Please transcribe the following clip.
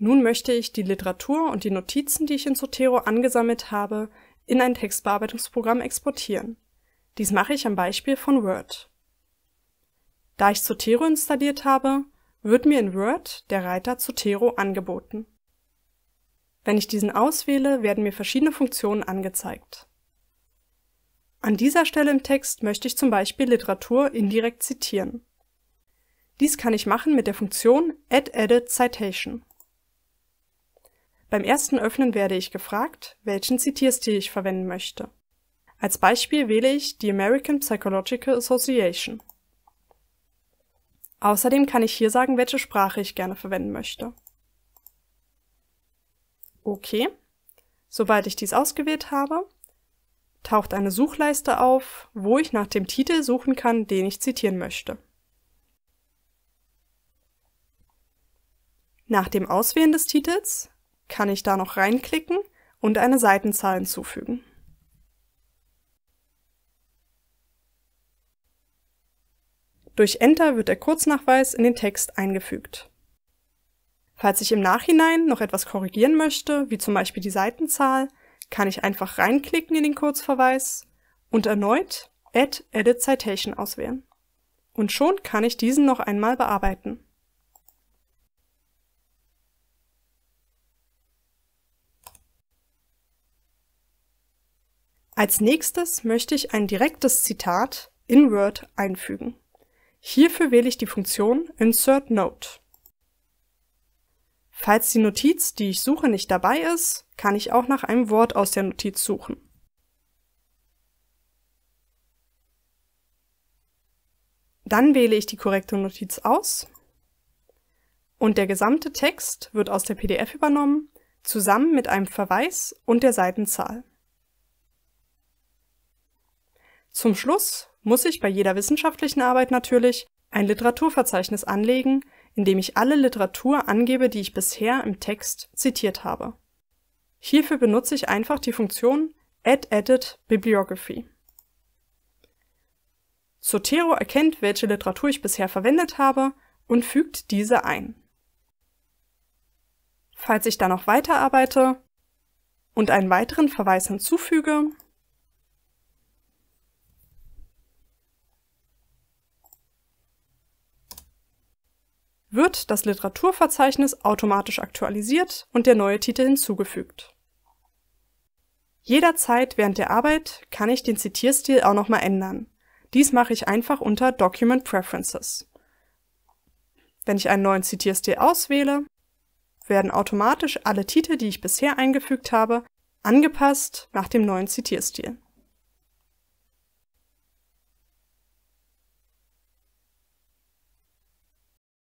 Nun möchte ich die Literatur und die Notizen, die ich in Zotero angesammelt habe, in ein Textbearbeitungsprogramm exportieren. Dies mache ich am Beispiel von Word. Da ich Zotero installiert habe, wird mir in Word der Reiter Zotero angeboten. Wenn ich diesen auswähle, werden mir verschiedene Funktionen angezeigt. An dieser Stelle im Text möchte ich zum Beispiel Literatur indirekt zitieren. Dies kann ich machen mit der Funktion add edit citation. Beim ersten Öffnen werde ich gefragt, welchen Zitierstil ich verwenden möchte. Als Beispiel wähle ich die American Psychological Association. Außerdem kann ich hier sagen, welche Sprache ich gerne verwenden möchte. Okay. Sobald ich dies ausgewählt habe, taucht eine Suchleiste auf, wo ich nach dem Titel suchen kann, den ich zitieren möchte. Nach dem Auswählen des Titels kann ich da noch reinklicken und eine Seitenzahl hinzufügen. Durch Enter wird der Kurznachweis in den Text eingefügt. Falls ich im Nachhinein noch etwas korrigieren möchte, wie zum Beispiel die Seitenzahl, kann ich einfach reinklicken in den Kurzverweis und erneut Add Edit Citation auswählen. Und schon kann ich diesen noch einmal bearbeiten. Als nächstes möchte ich ein direktes Zitat in Word einfügen. Hierfür wähle ich die Funktion Insert Note. Falls die Notiz, die ich suche, nicht dabei ist, kann ich auch nach einem Wort aus der Notiz suchen. Dann wähle ich die korrekte Notiz aus und der gesamte Text wird aus der PDF übernommen, zusammen mit einem Verweis und der Seitenzahl. Zum Schluss muss ich bei jeder wissenschaftlichen Arbeit natürlich ein Literaturverzeichnis anlegen, in dem ich alle Literatur angebe, die ich bisher im Text zitiert habe. Hierfür benutze ich einfach die Funktion addEditBibliography. edit Zotero erkennt, welche Literatur ich bisher verwendet habe und fügt diese ein. Falls ich dann noch weiterarbeite und einen weiteren Verweis hinzufüge, wird das Literaturverzeichnis automatisch aktualisiert und der neue Titel hinzugefügt. Jederzeit während der Arbeit kann ich den Zitierstil auch nochmal ändern. Dies mache ich einfach unter Document Preferences. Wenn ich einen neuen Zitierstil auswähle, werden automatisch alle Titel, die ich bisher eingefügt habe, angepasst nach dem neuen Zitierstil.